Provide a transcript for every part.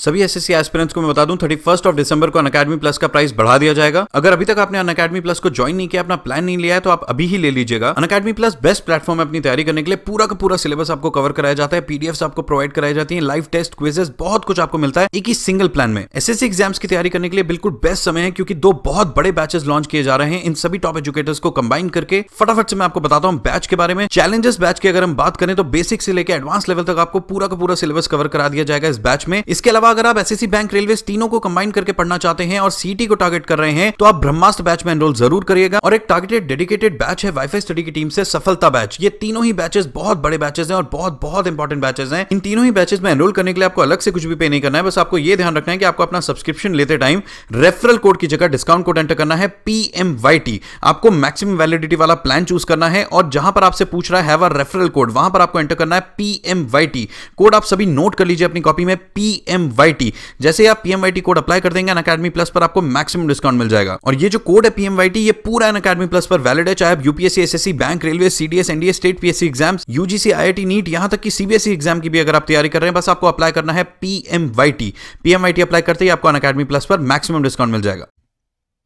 सभी S SSC aspirants को मैं बता दूं थर्टी फर्स्ट ऑफ दिसंबर को अकेडमी प्लस का प्राइस बढ़ा दिया जाएगा अगर अभी तक आपने अकेडमी प्लस को ज्वाइन नहीं किया अपना प्लान नहीं लिया है तो आप अभी ही ले लीजिएगा अकेडमी प्लस बेस्ट प्लेटफॉर्म है अपनी तैयारी करने के लिए पूरा का पूरा सिलेबस आपको कवर कराया जाता है पीडीएफ आपको प्रोवाइड कराई जाती है लाइव टेस्ट क्विजेस बहुत कुछ आपको मिलता है एक ही सिंगल प्लान में एसएससी एग्जाम्स की तैयारी करने के लिए बिल्कुल बेस्ट समय है क्योंकि दो बहुत बड़े बैचेस लॉन्च किए जा रहे हैं इन सभी टॉप एजुकेटर्स को कंबाइन करके फटाफट से मैं आपको बताता हूँ बैच के बारे में चैलेंजेस बैच की अगर हम बात करें तो बेसिक से लेकर एडवांस लेवल तक आपको पूरा का पूरा सिलेबस कवर करा दिया जाएगा इस बैच में इसके अलावा अलावा अगर आप एस बैंक रेलवे तीनों को कंबाइन करके पढ़ना चाहते हैं और सीटी को टारगेट कर रहे हैं तो आप ब्रह्मास्त्र बैच में एनरोल जरूर करिएगा और एक टारगेटेड डेडिकेटेड बैच है वाईफाई स्टडी की टीम से सफलता बैच ये तीनों ही बैचेस बहुत बड़े बैचेस हैं और बहुत बहुत इंपॉर्टेंट बैचेस हैं इन तीनों ही बैचेस में एनरोल करने के लिए आपको अलग से कुछ भी पे नहीं करना है बस आपको यह ध्यान रखना है कि आपको अपना सब्सक्रिप्शन लेते टाइम रेफरल कोड की जगह डिस्काउंट कोड एंटर करना है पीएमवाईटी आपको मैक्सिमम वैलिडिटी वाला प्लान चूज करना है और जहां पर आपसे पूछ रहा है रेफरल कोड वहां पर आपको एंटर करना है पीएमवाईटी कोड आप सभी नोट कर लीजिए अपनी कॉपी में पीएमवाईटी वाई टी जैसे आप P Y T code apply कर देंगे अनकेडमी प्लस पर आपको मैक्सिमम डिस्काउंट मिल जाएगा और ये जो कोड है पीएम वाई टी ये पूरा अन अकेडमी प्लस पर वैलिड है चाहे आप UPSC SSC bank railway CDS NDA state PSC exam UGC I I NEET यहां तक की सीबीएसई एग्जाम की भी अगर आप तैयारी कर रहे हैं बस आपको अप्लाई करना है पीएमवाईटी पीएमवाईटी अप्लाई करते ही आपको अन अकेडमी प्लस पर मैक्सिमम डिस्काउंट मिल जाएगा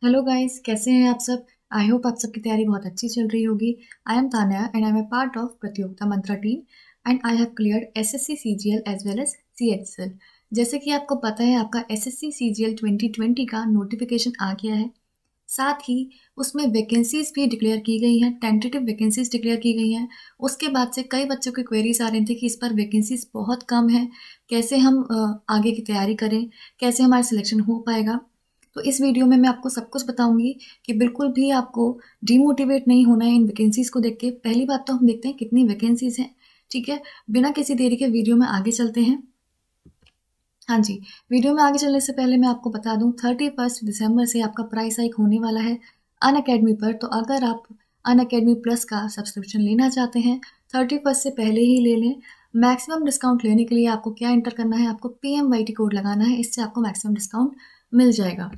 हेलो गाइस कैसे हैं आप सब आई होप आप सबकी तैयारी बहुत अच्छी चल रही होगी I am Tanya and I am a part of Pratiyogita Mantra team and I have clear S S C C G L as well as C H L जैसे कि आपको पता है आपका S S C twenty twenty का नोटिफिकेशन आ गया है साथ ही उसमें वैकेंसीज भी डिक्लेयर की गई हैं टेंटेटिव वैकेंसीज डिक्लेयर की गई हैं उसके बाद से कई बच्चों के क्वेरीज आ रही थी कि इस पर वैकेंसीज बहुत कम है कैसे हम आगे की तैयारी करें कैसे हमारा सिलेक्शन हो पाएगा तो इस वीडियो में मैं आपको सब कुछ बताऊंगी कि बिल्कुल भी आपको डीमोटिवेट नहीं होना है इन वैकेंसीज को देख के पहली बात तो हम देखते हैं कितनी वैकेंसीज हैं ठीक है बिना किसी देरी के वीडियो में आगे चलते हैं हाँ जी, वीडियो में आगे चलने से पहले मैं आपको बता दूँ थर्टी फर्स्ट दिसंबर से आपका प्राइस हाइक होने वाला है अकेडमी पर तो अगर आप अकेडमी प्लस का सब्सक्रिप्शन लेना चाहते हैं थर्टी फर्स्ट से पहले ही ले लें मैक्सिमम डिस्काउंट लेने के लिए आपको क्या एंटर करना है आपको P M Y T code लगाना है इससे आपको मैक्सिमम डिस्काउंट मिल जाएगा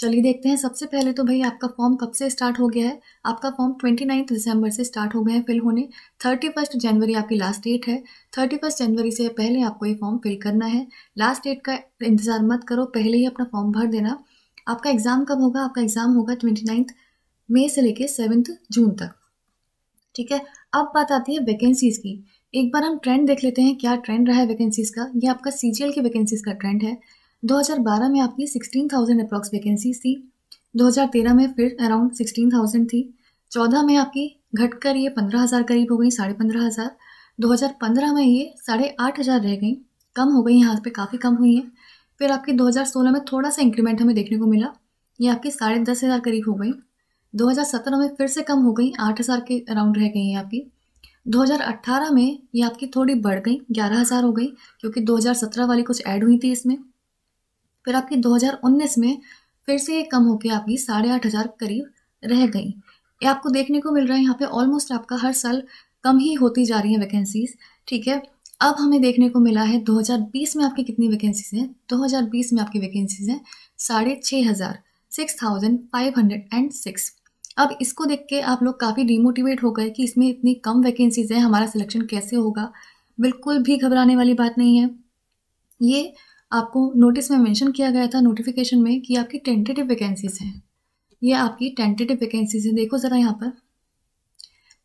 चलिए देखते हैं सबसे पहले तो भाई आपका फॉर्म कब से स्टार्ट हो गया है आपका फॉर्म ट्वेंटी नाइन्थ दिसंबर से स्टार्ट हो गया है फिल होने थर्टी फर्स्ट जनवरी आपकी लास्ट डेट है थर्टी फर्स्ट जनवरी से पहले आपको ये फॉर्म फिल करना है लास्ट डेट का इंतज़ार मत करो पहले ही अपना फॉर्म भर देना आपका एग्ज़ाम कब होगा आपका एग्ज़ाम होगा ट्वेंटी नाइन्थ मई से लेकर सेवन्थ जून तक ठीक है अब बात आती है वैकेंसीज़ की एक बार हम ट्रेंड देख लेते हैं क्या ट्रेंड रहा है वैकेंसीज़ का यह आपका सी की वैकेंसीज़ का ट्रेंड है 2012 में आपकी 16,000 अप्रॉक्स वैकेंसीज थी 2013 में फिर अराउंड 16,000 थी 14 में आपकी घटकर ये 15,000 करीब हो गई साढ़े पंद्रह हज़ार दो में ये साढ़े आठ हज़ार रह गई कम हो गई यहाँ पे काफ़ी कम हुई है फिर आपकी 2016 में थोड़ा सा इंक्रीमेंट हमें देखने को मिला ये आपकी साढ़े दस हज़ार करीब हो गई 2017 में फिर से कम हो गई आठ हज़ार के अराउंड रह गई हैं आपकी 2018 में ये आपकी थोड़ी बढ़ गई ग्यारह हज़ार हो गई क्योंकि 2017 वाली कुछ ऐड हुई थी इसमें फिर आपकी 2019 में फिर से ये कम होकर आपकी साढ़े आठ हज़ार करीब रह गई ये आपको देखने को मिल रहा है यहाँ पे ऑलमोस्ट आपका हर साल कम ही होती जा रही है वैकेंसीज ठीक है अब हमें देखने को मिला है 2020 में आपकी कितनी वैकेंसीज हैं 2020 में आपकी वैकेंसीज हैं साढ़े छः हज़ार six thousand five hundred and six अब इसको देख के आप लोग काफ़ी डिमोटिवेट हो गए कि इसमें इतनी कम वैकेंसीज़ हैं हमारा सिलेक्शन कैसे होगा बिल्कुल भी घबराने वाली बात नहीं है ये आपको नोटिस में मेंशन किया गया था नोटिफिकेशन में कि आपकी टेंटेटिव वैकेंसीज हैं ये आपकी टेंटेटिव वैकेंसीज हैं देखो ज़रा यहाँ पर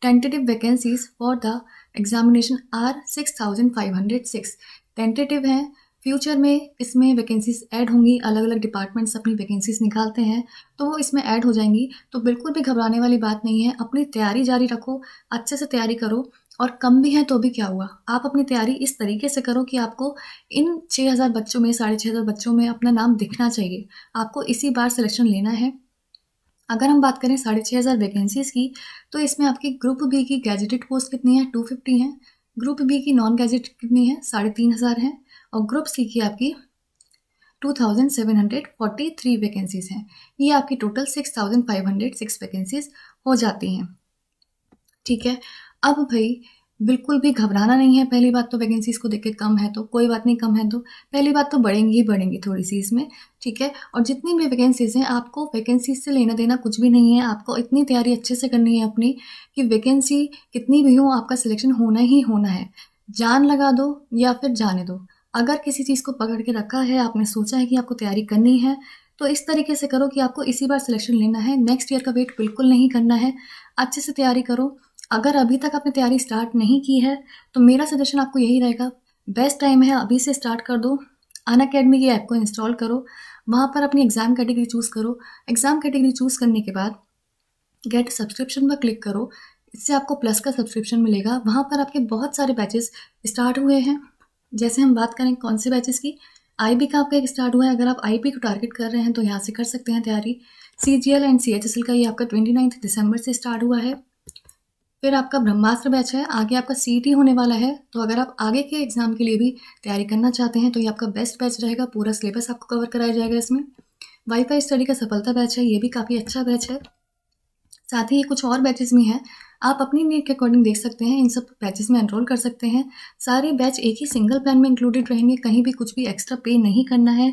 tentative vacancies for the examination are six thousand five hundred six tentative हैं फ्यूचर में इसमें वैकेंसीज ऐड होंगी अलग अलग डिपार्टमेंट्स अपनी वैकेंसीज निकालते हैं तो वो इसमें ऐड हो जाएंगी तो बिल्कुल भी घबराने वाली बात नहीं है अपनी तैयारी जारी रखो अच्छे से तैयारी करो और कम भी हैं तो भी क्या हुआ आप अपनी तैयारी इस तरीके से करो कि आपको इन 6000 बच्चों में साढ़े छः हज़ार बच्चों में अपना नाम दिखना चाहिए आपको इसी बार सिलेक्शन लेना है अगर हम बात करें साढ़े छः हज़ार वैकेंसीज़ की तो इसमें आपकी ग्रुप बी की गैजेटेड पोस्ट कितनी है टू फिफ्टी हैं ग्रुप बी की नॉन गैजेट कितनी है साढ़े तीन हज़ार है और ग्रुप सी की आपकी two thousand seven hundred forty three vacancies हैं ये आपकी total six thousand five hundred six vacancies हो जाती हैं ठीक है अब भाई बिल्कुल भी घबराना नहीं है पहली बात तो वैकेंसीज़ को देख के कम है तो कोई बात नहीं कम है तो पहली बात तो बढ़ेंगी ही बढ़ेंगी थोड़ी सी इसमें ठीक है और जितनी भी वैकेंसीज़ हैं आपको वैकेंसीज से लेना देना कुछ भी नहीं है आपको इतनी तैयारी अच्छे से करनी है अपनी कि वैकेंसी कितनी भी हो आपका सिलेक्शन होना ही होना है जान लगा दो या फिर जाने दो अगर किसी चीज़ को पकड़ के रखा है आपने सोचा है कि आपको तैयारी करनी है तो इस तरीके से करो कि आपको इसी बार सिलेक्शन लेना है नेक्स्ट ईयर का वेट बिल्कुल नहीं करना है अच्छे से तैयारी करो अगर अभी तक आपने तैयारी स्टार्ट नहीं की है तो मेरा सजेशन आपको यही रहेगा बेस्ट टाइम है अभी से स्टार्ट कर दो अन अकेडमी की ऐप को इंस्टॉल करो वहाँ पर अपनी एग्ज़ाम कैटेगरी चूज़ करो एग्ज़ाम कैटेगरी चूज़ करने के बाद गेट सब्सक्रिप्शन पर क्लिक करो इससे आपको प्लस का सब्सक्रिप्शन मिलेगा वहाँ पर आपके बहुत सारे बैचेस स्टार्ट हुए हैं जैसे हम बात करें कौन से बैचेस की बी का आपका एक स्टार्ट हुआ है अगर आप पी को टारगेट कर रहे हैं तो यहाँ से कर सकते हैं तैयारी C G L and C H S L का ये आपका ट्वेंटी नाइन्थ दिसंबर से स्टार्ट हुआ है फिर आपका ब्रह्मास्त्र बैच है आगे आपका सी e होने वाला है तो अगर आप आगे के एग्ज़ाम के लिए भी तैयारी करना चाहते हैं तो ये आपका बेस्ट बैच रहेगा पूरा सिलेबस आपको कवर कराया जाएगा इसमें वाईफाई स्टडी का सफलता बैच है ये भी काफ़ी अच्छा बैच है साथ ही ये कुछ और बैचेस भी हैं आप अपनी नीड के अकॉर्डिंग देख सकते हैं इन सब बैचेस में एनरोल कर सकते हैं सारे बैच एक ही सिंगल प्लान में इंक्लूडेड रहेंगे कहीं भी कुछ भी एक्स्ट्रा पे नहीं करना है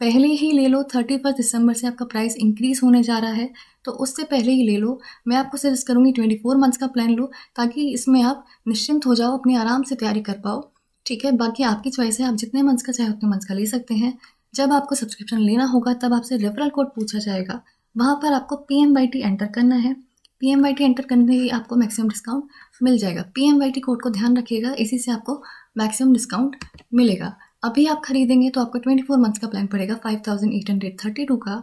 पहले ही ले लो थर्टी फर्स्ट दिसंबर से आपका प्राइस इंक्रीज़ होने जा रहा है तो उससे पहले ही ले लो मैं आपको सजेस्ट करूँगी ट्वेंटी फोर मंथ्स का प्लान लो ताकि इसमें आप निश्चिंत हो जाओ अपनी आराम से तैयारी कर पाओ ठीक है बाकी आपकी चॉइस है आप जितने मंथ्स का चाहे उतने मंथ्स का ले सकते हैं जब आपको सब्सक्रिप्शन लेना होगा तब आपसे रेफरल कोड पूछा जाएगा वहाँ पर आपको P M Y T enter करना है P M Y T enter करने के आपको मैक्सिमम डिस्काउंट मिल जाएगा P M Y T code को ध्यान रखिएगा इसी से आपको मैक्सिमम डिस्काउंट मिलेगा अभी आप खरीदेंगे तो आपको ट्वेंटी फोर मंथ्स का प्लान पड़ेगा five thousand eight hundred thirty two का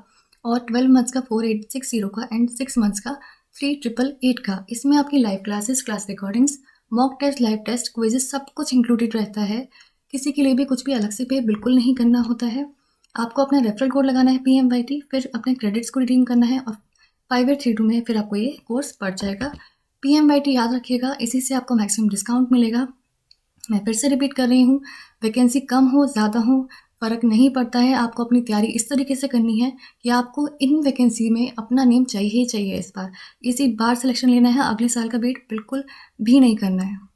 और ट्वेल्व मंथ्स का फोर एट सिक्स जीरो का एंड सिक्स मंथ्स का थ्री ट्रिपल एट का इसमें आपकी live classes class recordings mock test live test quizzes सब कुछ इंक्लूडेड रहता है किसी के लिए भी कुछ भी अलग से पे बिल्कुल नहीं करना होता है आपको अपना रेफरल कोड लगाना है पी एम वाई टी फिर अपने क्रेडिट्स को रिडीम करना है और फाइव एट थ्री टू में फिर आपको ये कोर्स पड़ जाएगा पी एम वाई टी याद रखिएगा इसी से आपको मैक्सिमम डिस्काउंट मिलेगा मैं फिर से रिपीट कर रही हूँ वैकेंसी कम हो ज़्यादा हो फ़र्क नहीं पड़ता है आपको अपनी तैयारी इस तरीके से करनी है कि आपको इन वैकेंसी में अपना नेम चाहिए ही चाहिए इस बार इसी बार सिलेक्शन लेना है अगले साल का वेट बिल्कुल भी नहीं करना है